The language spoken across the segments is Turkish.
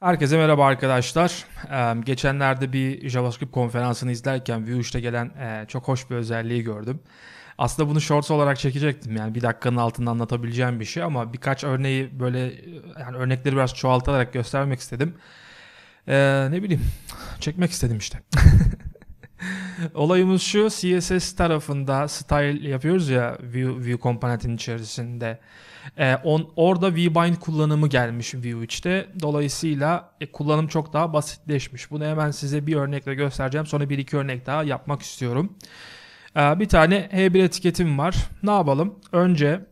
Herkese merhaba arkadaşlar. Ee, geçenlerde bir JavaScript konferansını izlerken Vue 3'te gelen e, çok hoş bir özelliği gördüm. Aslında bunu shorts olarak çekecektim yani bir dakikanın altında anlatabileceğim bir şey ama birkaç örneği böyle yani örnekleri biraz çoğaltarak göstermek istedim. Ee, ne bileyim çekmek istedim işte. Olayımız şu CSS tarafında style yapıyoruz ya view, view komponentin içerisinde. Ee, on, orada vbind kullanımı gelmiş Vue 3'te. Dolayısıyla e, kullanım çok daha basitleşmiş. Bunu hemen size bir örnekle göstereceğim. Sonra bir iki örnek daha yapmak istiyorum. Ee, bir tane H1 etiketim var. Ne yapalım? Önce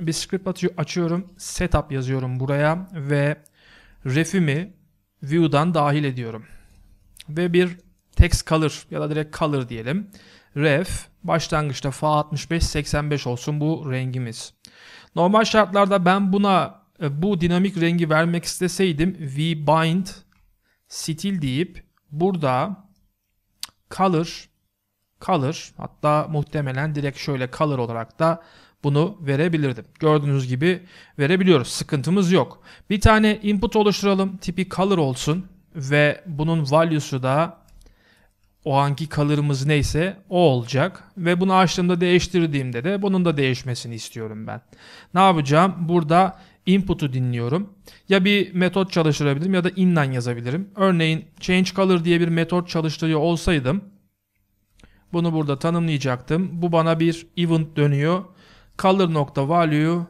bir script açıyorum. Setup yazıyorum buraya ve ref'imi view'dan dahil ediyorum. Ve bir text color ya da direkt color diyelim. Ref başlangıçta fa 65 85 olsun bu rengimiz. Normal şartlarda ben buna e, bu dinamik rengi vermek isteseydim v bind stil deyip burada color color hatta muhtemelen direkt şöyle color olarak da bunu verebilirdim. Gördüğünüz gibi verebiliyoruz. Sıkıntımız yok. Bir tane input oluşturalım. Tipi color olsun ve bunun value'su da o anki kalırımız neyse o olacak ve bunu açtığımda değiştirdiğimde de bunun da değişmesini istiyorum ben. Ne yapacağım? Burada input'u dinliyorum. Ya bir metot çalıştırabilirim ya da inline yazabilirim. Örneğin change color diye bir metot çalıştırıyor olsaydım bunu burada tanımlayacaktım. Bu bana bir event dönüyor. Color nokta value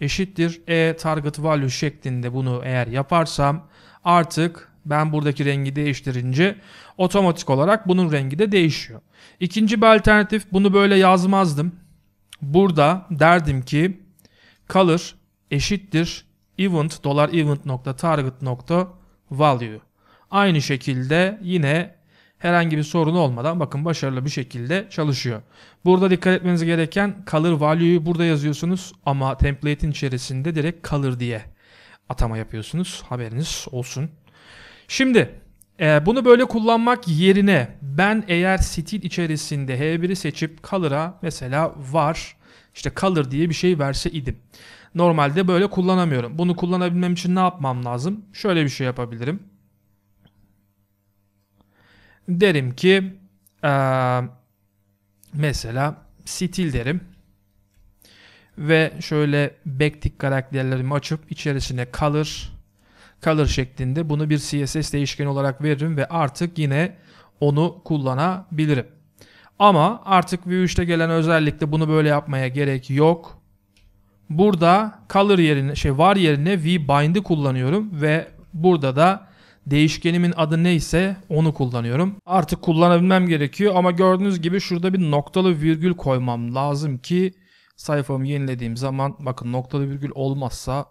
eşittir e target value şeklinde bunu eğer yaparsam artık ben buradaki rengi değiştirince otomatik olarak bunun rengi de değişiyor. İkinci bir alternatif bunu böyle yazmazdım. Burada derdim ki color eşittir event dolar event nokta target nokta value. Aynı şekilde yine herhangi bir sorun olmadan bakın başarılı bir şekilde çalışıyor. Burada dikkat etmeniz gereken color value'yu burada yazıyorsunuz ama template'in içerisinde direkt color diye atama yapıyorsunuz. Haberiniz olsun. Şimdi e, bunu böyle kullanmak yerine ben eğer stil içerisinde H1'i seçip color'a mesela var işte color diye bir şey verse idim. Normalde böyle kullanamıyorum. Bunu kullanabilmem için ne yapmam lazım? Şöyle bir şey yapabilirim. Derim ki e, mesela stil derim ve şöyle backtick karakterlerimi açıp içerisine color color şeklinde bunu bir CSS değişkeni olarak veririm ve artık yine onu kullanabilirim. Ama artık Vue3'te gelen özellikle bunu böyle yapmaya gerek yok. Burada color yerine şey var yerine vbind'i kullanıyorum ve burada da değişkenimin adı neyse onu kullanıyorum. Artık kullanabilmem gerekiyor ama gördüğünüz gibi şurada bir noktalı virgül koymam lazım ki sayfamı yenilediğim zaman bakın noktalı virgül olmazsa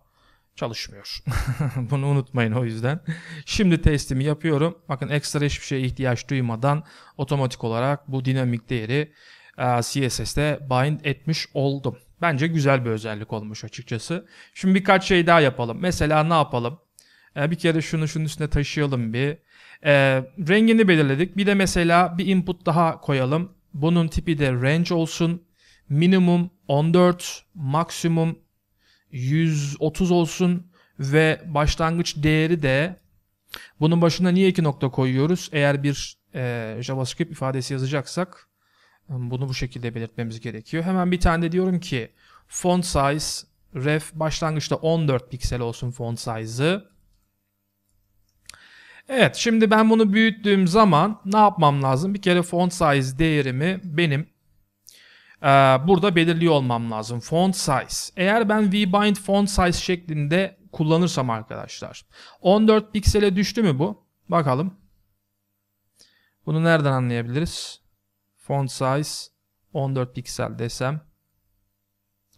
çalışmıyor. Bunu unutmayın o yüzden. Şimdi testimi yapıyorum. Bakın ekstra hiçbir şeye ihtiyaç duymadan otomatik olarak bu dinamik değeri e, CSS'de bind etmiş oldum. Bence güzel bir özellik olmuş açıkçası. Şimdi birkaç şey daha yapalım. Mesela ne yapalım? E, bir kere şunu şunun üstüne taşıyalım bir. E, rengini belirledik. Bir de mesela bir input daha koyalım. Bunun tipi de range olsun. Minimum 14, maksimum 130 olsun ve başlangıç değeri de bunun başına niye iki nokta koyuyoruz? Eğer bir e, JavaScript ifadesi yazacaksak e, bunu bu şekilde belirtmemiz gerekiyor. Hemen bir tane de diyorum ki font size ref başlangıçta 14 piksel olsun font size'ı. Evet şimdi ben bunu büyüttüğüm zaman ne yapmam lazım? Bir kere font size değerimi benim ee, burada belirliyor olmam lazım. Font size. Eğer ben vbind font size şeklinde kullanırsam arkadaşlar. 14 piksele düştü mü bu? Bakalım. Bunu nereden anlayabiliriz? Font size 14 piksel desem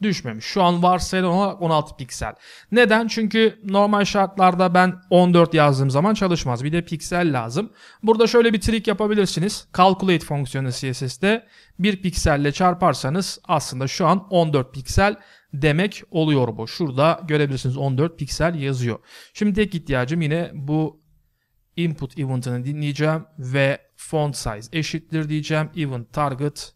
düşmemiş. Şu an varsayılan olarak 16 piksel. Neden? Çünkü normal şartlarda ben 14 yazdığım zaman çalışmaz. Bir de piksel lazım. Burada şöyle bir trik yapabilirsiniz. Calculate fonksiyonu CSS'de bir pikselle çarparsanız aslında şu an 14 piksel demek oluyor bu. Şurada görebilirsiniz 14 piksel yazıyor. Şimdi tek ihtiyacım yine bu input event'ını dinleyeceğim ve font size eşittir diyeceğim. Event target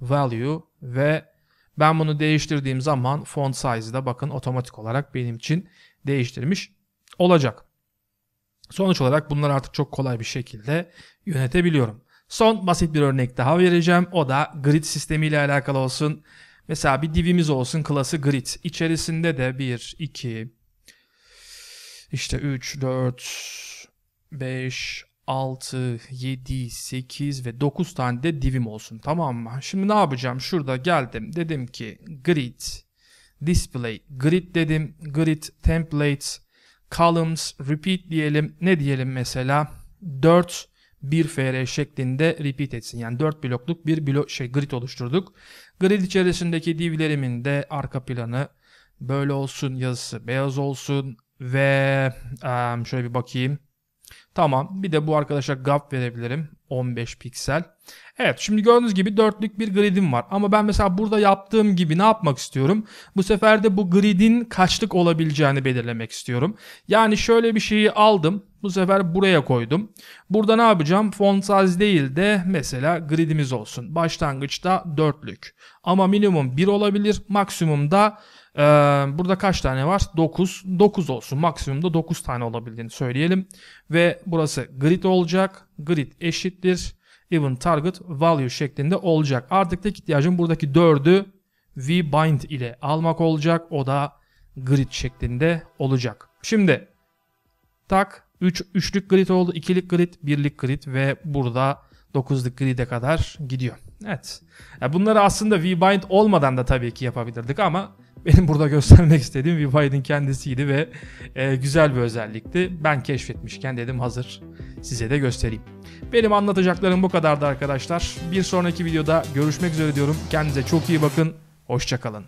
value ve ben bunu değiştirdiğim zaman font size'ı da bakın otomatik olarak benim için değiştirmiş olacak. Sonuç olarak bunları artık çok kolay bir şekilde yönetebiliyorum. Son basit bir örnek daha vereceğim. O da grid sistemi ile alakalı olsun. Mesela bir divimiz olsun klası grid. İçerisinde de 1, 2, işte 3, 4, 5, 6, 7, 8 ve 9 tane de divim olsun tamam mı? Şimdi ne yapacağım? Şurada geldim. Dedim ki grid, display, grid dedim. Grid, template, columns, repeat diyelim. Ne diyelim mesela? 4, 1 fr şeklinde repeat etsin. Yani 4 blokluk bir blo şey grid oluşturduk. Grid içerisindeki divlerimin de arka planı böyle olsun, yazısı beyaz olsun ve şöyle bir bakayım Tamam. Bir de bu arkadaşa gap verebilirim. 15 piksel. Evet şimdi gördüğünüz gibi dörtlük bir gridim var. Ama ben mesela burada yaptığım gibi ne yapmak istiyorum? Bu sefer de bu gridin kaçlık olabileceğini belirlemek istiyorum. Yani şöyle bir şeyi aldım. Bu sefer buraya koydum. Burada ne yapacağım? Font size değil de mesela gridimiz olsun. Başlangıçta dörtlük. Ama minimum bir olabilir. Maksimum da ee, burada kaç tane var? 9. 9 olsun. Maksimumda 9 tane olabildiğini söyleyelim. Ve burası grid olacak. Grid eşittir. Even target value şeklinde olacak. Artık tek ihtiyacım buradaki 4'ü vbind ile almak olacak. O da grid şeklinde olacak. Şimdi tak 3 üç, üçlük grid oldu, ikilik grid, birlik grid ve burada 9'luk grid'e kadar gidiyor. Evet. Yani bunları aslında vbind olmadan da tabii ki yapabilirdik ama benim burada göstermek istediğim WeFi'nin kendisiydi ve e, güzel bir özellikti. Ben keşfetmişken dedim hazır size de göstereyim. Benim anlatacaklarım bu kadardı arkadaşlar. Bir sonraki videoda görüşmek üzere diyorum. Kendinize çok iyi bakın. Hoşçakalın.